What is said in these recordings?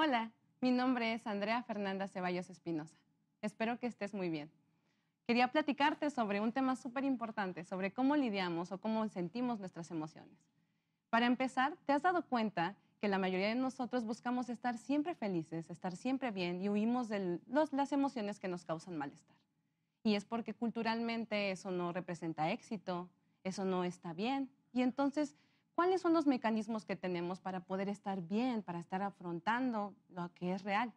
Hola, mi nombre es Andrea Fernanda Ceballos Espinosa. Espero que estés muy bien. Quería platicarte sobre un tema súper importante, sobre cómo lidiamos o cómo sentimos nuestras emociones. Para empezar, ¿te has dado cuenta que la mayoría de nosotros buscamos estar siempre felices, estar siempre bien y huimos de las emociones que nos causan malestar? Y es porque culturalmente eso no representa éxito, eso no está bien. Y entonces ¿Cuáles son los mecanismos que tenemos para poder estar bien, para estar afrontando lo que es real?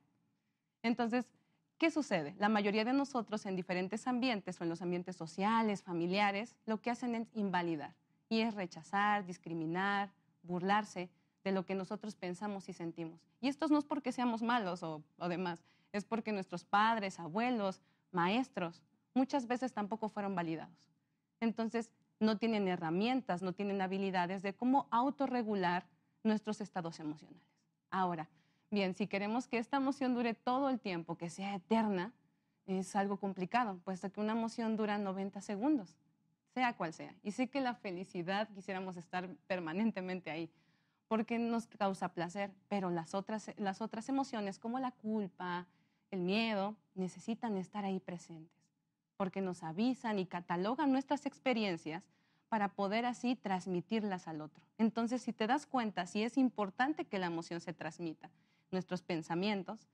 Entonces, ¿qué sucede? La mayoría de nosotros en diferentes ambientes o en los ambientes sociales, familiares, lo que hacen es invalidar y es rechazar, discriminar, burlarse de lo que nosotros pensamos y sentimos. Y esto no es porque seamos malos o, demás, es porque nuestros padres, abuelos, maestros, muchas veces tampoco fueron validados. Entonces, no tienen herramientas, no tienen habilidades de cómo autorregular nuestros estados emocionales. Ahora, bien, si queremos que esta emoción dure todo el tiempo, que sea eterna, es algo complicado, puesto que una emoción dura 90 segundos, sea cual sea. Y sé que la felicidad quisiéramos estar permanentemente ahí, porque nos causa placer, pero las otras, las otras emociones como la culpa, el miedo, necesitan estar ahí presentes porque nos avisan y catalogan nuestras experiencias para poder así transmitirlas al otro. Entonces, si te das cuenta, sí es importante que la emoción se transmita, nuestros pensamientos,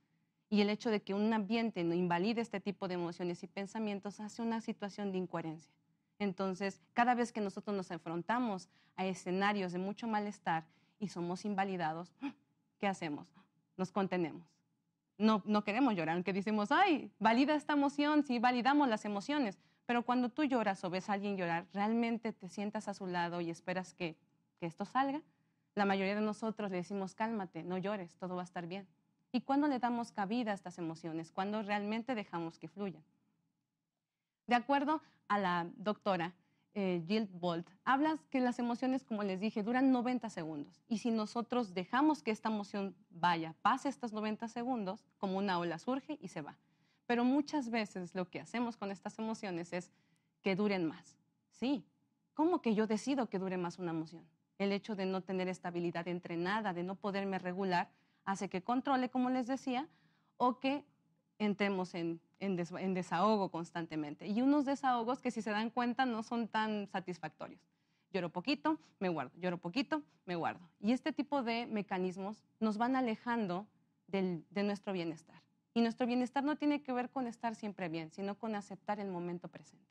y el hecho de que un ambiente no invalide este tipo de emociones y pensamientos hace una situación de incoherencia. Entonces, cada vez que nosotros nos enfrentamos a escenarios de mucho malestar y somos invalidados, ¿qué hacemos? Nos contenemos no, queremos llorar, aunque decimos, ay, valida esta emoción, sí, validamos las emociones. Pero cuando tú lloras o ves a alguien llorar, realmente te sientas a su lado y esperas que, que esto salga. La mayoría de nosotros le decimos, cálmate, no llores, todo va a estar bien. ¿Y cuándo le damos cabida a estas emociones? ¿Cuándo realmente dejamos que fluyan? De acuerdo a la doctora, eh, Jill Bolt, hablas que las emociones, como les dije, duran 90 segundos. Y si nosotros dejamos que esta emoción vaya, pase estos 90 segundos, como una ola surge y se va. Pero muchas veces lo que hacemos con estas emociones es que duren más. Sí, ¿cómo que yo decido que dure más una emoción? El hecho de no tener estabilidad entre nada, de no poderme regular, hace que controle, como les decía, o que entremos en en, desahogo constantemente. Y unos desahogos que si se dan cuenta no son tan satisfactorios. Lloro poquito, me guardo, lloro poquito, me guardo. Y este tipo de mecanismos nos van alejando del, de nuestro bienestar. Y nuestro bienestar no tiene que ver con estar siempre bien, sino con aceptar el momento presente.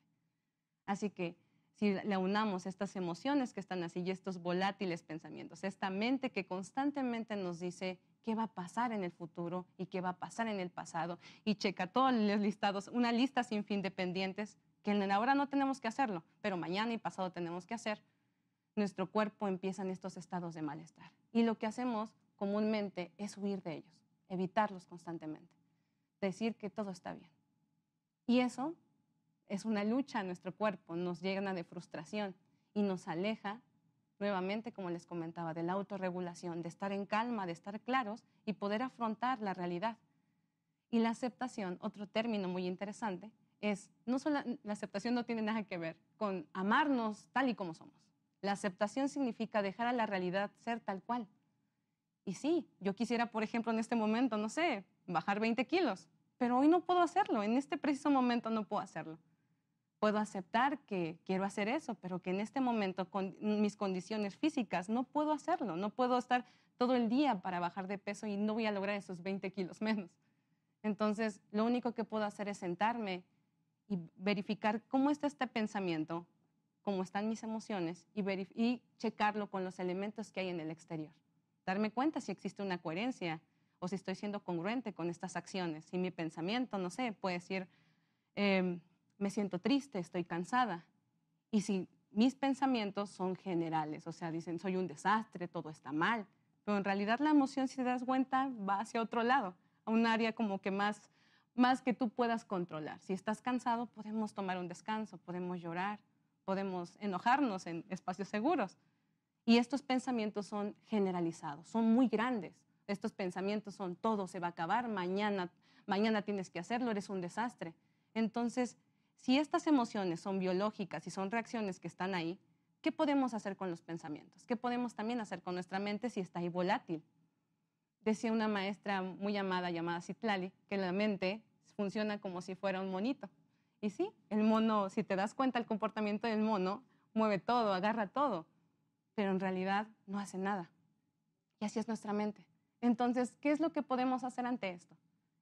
Así que si le unamos estas emociones que están así y estos volátiles pensamientos, esta mente que constantemente nos dice qué va a pasar en el futuro y qué va a pasar en el pasado. Y checa todos los listados, una lista sin fin de pendientes, que ahora no tenemos que hacerlo, pero mañana y pasado tenemos que hacer. Nuestro cuerpo empieza en estos estados de malestar. Y lo que hacemos comúnmente es huir de ellos, evitarlos constantemente, decir que todo está bien. Y eso es una lucha a nuestro cuerpo, nos llena de frustración y nos aleja nuevamente, como les comentaba, de la autorregulación, de estar en calma, de estar claros y poder afrontar la realidad. Y la aceptación, otro término muy interesante, es, no solo, la aceptación no tiene nada que ver con amarnos tal y como somos. La aceptación significa dejar a la realidad ser tal cual. Y sí, yo quisiera, por ejemplo, en este momento, no sé, bajar 20 kilos, pero hoy no puedo hacerlo, en este preciso momento no puedo hacerlo puedo aceptar que quiero hacer eso, pero que en este momento con mis condiciones físicas no puedo hacerlo, no puedo estar todo el día para bajar de peso y no voy a lograr esos 20 kilos menos. Entonces, lo único que puedo hacer es sentarme y verificar cómo está este pensamiento, cómo están mis emociones y, y checarlo con los elementos que hay en el exterior. Darme cuenta si existe una coherencia o si estoy siendo congruente con estas acciones. Si mi pensamiento, no sé, puede decir... Em, me siento triste, estoy cansada. Y si mis pensamientos son generales, o sea, dicen, soy un desastre, todo está mal, pero en realidad la emoción, si te das cuenta, va hacia otro lado, a un área como que más, más que tú puedas controlar. Si estás cansado, podemos tomar un descanso, podemos llorar, podemos enojarnos en espacios seguros. Y estos pensamientos son generalizados, son muy grandes. Estos pensamientos son todo se va a acabar, mañana, mañana tienes que hacerlo, eres un desastre. Entonces, si estas emociones son biológicas y son reacciones que están ahí, ¿qué podemos hacer con los pensamientos? ¿Qué podemos también hacer con nuestra mente si está ahí volátil? Decía una maestra muy amada llamada Citlali que la mente funciona como si fuera un monito. Y sí, el mono, si te das cuenta el comportamiento del mono, mueve todo, agarra todo, pero en realidad no hace nada. Y así es nuestra mente. Entonces, ¿qué es lo que podemos hacer ante esto?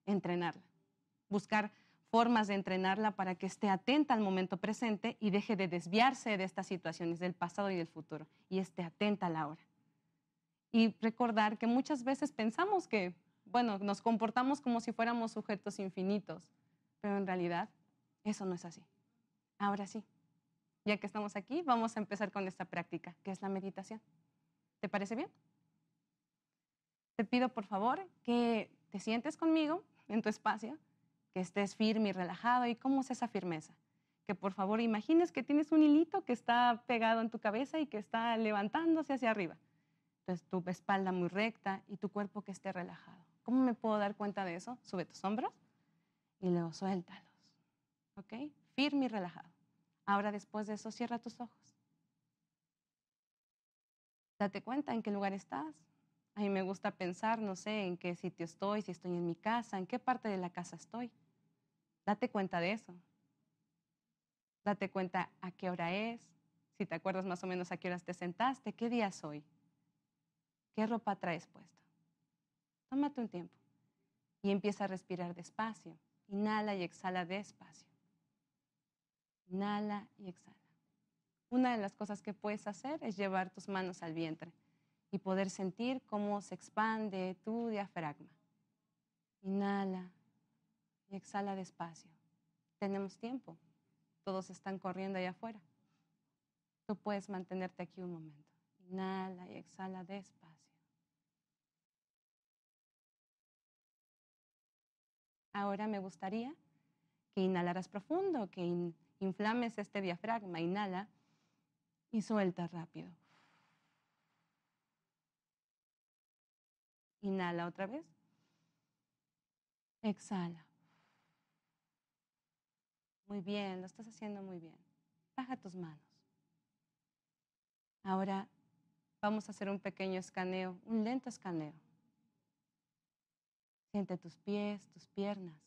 Entrenarla. Buscar formas de entrenarla para que esté atenta al momento presente y deje de desviarse de estas situaciones del pasado y del futuro y esté atenta a la hora. Y recordar que muchas veces pensamos que, bueno, nos comportamos como si fuéramos sujetos infinitos, pero en realidad eso no es así. Ahora sí, ya que estamos aquí, vamos a empezar con esta práctica, que es la meditación. ¿Te parece bien? Te pido por favor que te sientes conmigo en tu espacio que estés firme y relajado. ¿Y cómo es esa firmeza? Que por favor imagines que tienes un hilito que está pegado en tu cabeza y que está levantándose hacia arriba. Entonces tu espalda muy recta y tu cuerpo que esté relajado. ¿Cómo me puedo dar cuenta de eso? Sube tus hombros y luego suéltalos. ¿Ok? Firme y relajado. Ahora después de eso cierra tus ojos. Date cuenta en qué lugar estás, a mí me gusta pensar, no sé, en qué sitio estoy, si estoy en mi casa, en qué parte de la casa estoy. Date cuenta de eso. Date cuenta a qué hora es, si te acuerdas más o menos a qué horas te sentaste, qué día es hoy, qué ropa traes puesta. Tómate un tiempo y empieza a respirar despacio. Inhala y exhala despacio. Inhala y exhala. Una de las cosas que puedes hacer es llevar tus manos al vientre y poder sentir cómo se expande tu diafragma. Inhala y exhala despacio. Tenemos tiempo. Todos están corriendo allá afuera. Tú puedes mantenerte aquí un momento. Inhala y exhala despacio. Ahora me gustaría que inhalaras profundo, que inflames este diafragma. Inhala y suelta rápido. Inhala otra vez. Exhala. Muy bien, lo estás haciendo muy bien. Baja tus manos. Ahora vamos a hacer un pequeño escaneo, un lento escaneo. Siente tus pies, tus piernas,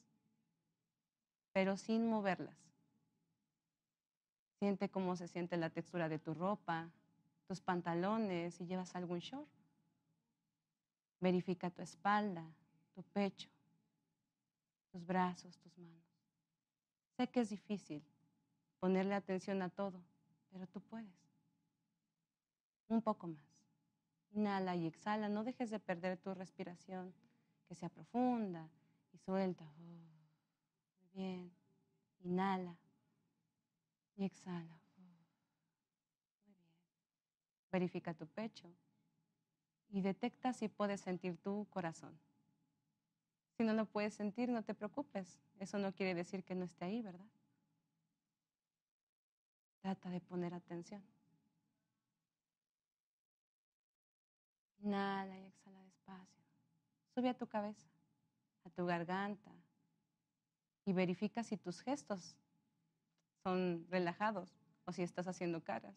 pero sin moverlas. Siente cómo se siente la textura de tu ropa, tus pantalones, si llevas algún short. Verifica tu espalda, tu pecho, tus brazos, tus manos. Sé que es difícil ponerle atención a todo, pero tú puedes. Un poco más. Inhala y exhala, no dejes de perder tu respiración, que sea profunda y suelta. muy bien. Inhala y exhala. muy bien. Verifica tu pecho y detecta si puedes sentir tu corazón. Si no lo puedes sentir, no te preocupes. Eso no quiere decir que no esté ahí, ¿verdad? Trata de poner atención. Inhala y exhala despacio. Sube a tu cabeza, a tu garganta y verifica si tus gestos son relajados o si estás haciendo caras.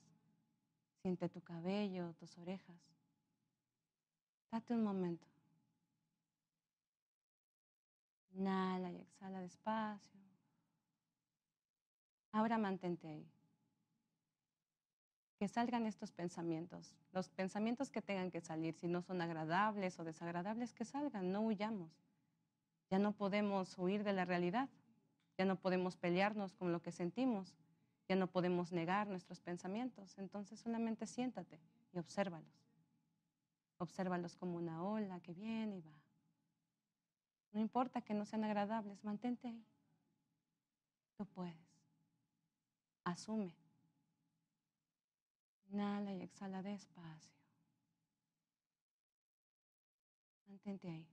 Siente tu cabello, tus orejas. Date un momento. Inhala y exhala despacio. Ahora mantente ahí. Que salgan estos pensamientos, los pensamientos que tengan que salir, si no son agradables o desagradables, que salgan, no huyamos. Ya no podemos huir de la realidad, ya no podemos pelearnos con lo que sentimos, ya no podemos negar nuestros pensamientos. Entonces solamente siéntate y obsérvalos. Obsérvalos como una ola que viene y va. No importa que no sean agradables, mantente ahí. Tú puedes. Asume. Inhala y exhala despacio. Mantente ahí.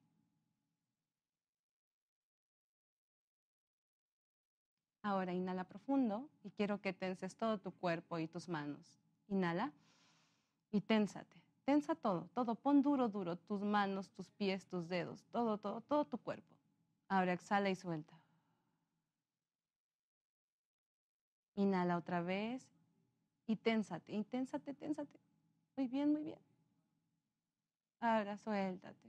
Ahora inhala profundo y quiero que tenses todo tu cuerpo y tus manos. Inhala y ténsate. Tensa todo, todo, pon duro, duro, tus manos, tus pies, tus dedos, todo, todo, todo tu cuerpo. Ahora exhala y suelta. Inhala otra vez y ténsate, y ténsate, ténsate. Muy bien, muy bien. Ahora suéltate.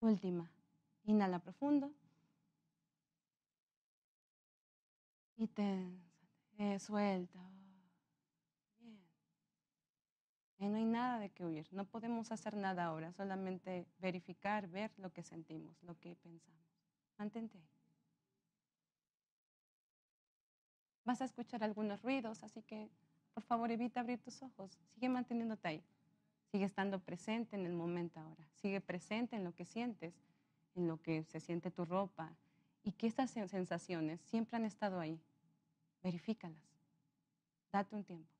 Última. Inhala profundo. Y ténsate. Eh, suelta no hay nada de qué huir, no podemos hacer nada ahora, solamente verificar, ver lo que sentimos, lo que pensamos. Mantente Vas a escuchar algunos ruidos, así que por favor evita abrir tus ojos, sigue manteniéndote ahí, sigue estando presente en el momento ahora, sigue presente en lo que sientes, en lo que se siente tu ropa y que estas sensaciones siempre han estado ahí. Verifícalas, date un tiempo.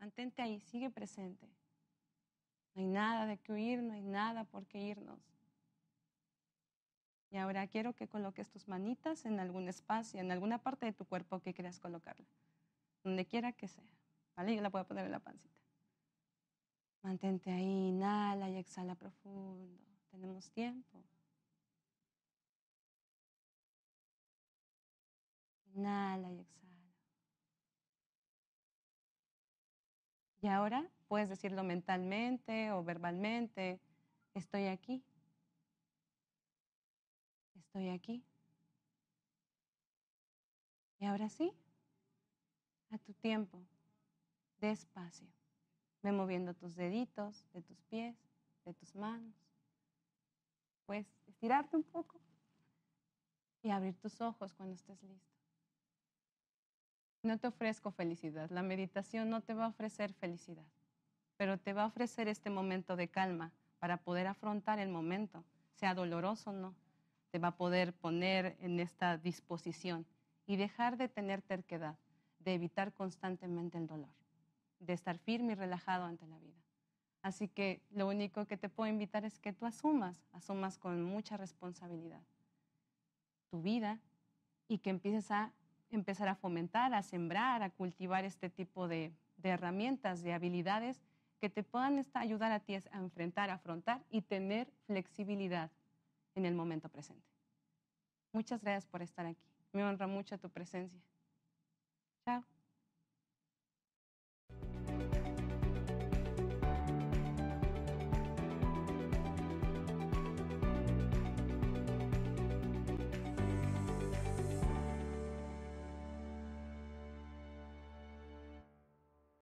Mantente ahí, sigue presente. No hay nada de qué huir, no hay nada por qué irnos. Y ahora quiero que coloques tus manitas en algún espacio, en alguna parte de tu cuerpo que quieras colocarla, donde quiera que sea. ¿Vale? Yo la puedo poner en la pancita. Mantente ahí, inhala y exhala profundo. Tenemos tiempo. Inhala y exhala. Y ahora puedes decirlo mentalmente o verbalmente, estoy aquí, estoy aquí. Y ahora sí, a tu tiempo, despacio. Ve moviendo tus deditos, de tus pies, de tus manos. Puedes estirarte un poco y abrir tus ojos cuando estés listo no te ofrezco felicidad. La meditación no te va a ofrecer felicidad, pero te va a ofrecer este momento de calma para poder afrontar el momento, sea doloroso o no. Te va a poder poner en esta disposición y dejar de tener terquedad, de evitar constantemente el dolor, de estar firme y relajado ante la vida. Así que lo único que te puedo invitar es que tú asumas, asumas con mucha responsabilidad tu vida y que empieces a empezar a fomentar, a sembrar, a cultivar este tipo de, herramientas, de habilidades que te puedan ayudar a ti a enfrentar, afrontar y tener flexibilidad en el momento presente. Muchas gracias por estar aquí. Me honra mucho tu presencia. Chao.